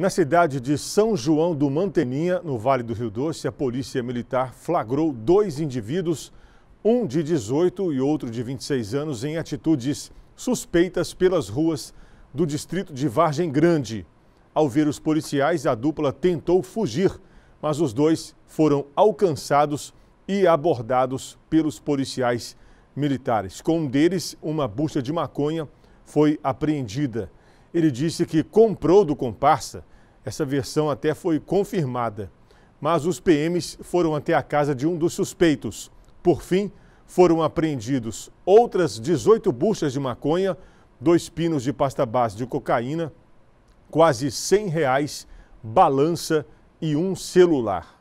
Na cidade de São João do Manteninha, no Vale do Rio Doce, a polícia militar flagrou dois indivíduos, um de 18 e outro de 26 anos, em atitudes suspeitas pelas ruas do distrito de Vargem Grande. Ao ver os policiais, a dupla tentou fugir, mas os dois foram alcançados e abordados pelos policiais militares. Com um deles, uma bucha de maconha foi apreendida. Ele disse que comprou do comparsa essa versão até foi confirmada. Mas os PMs foram até a casa de um dos suspeitos. Por fim, foram apreendidos outras 18 buchas de maconha, dois pinos de pasta base de cocaína, quase 100 reais, balança e um celular.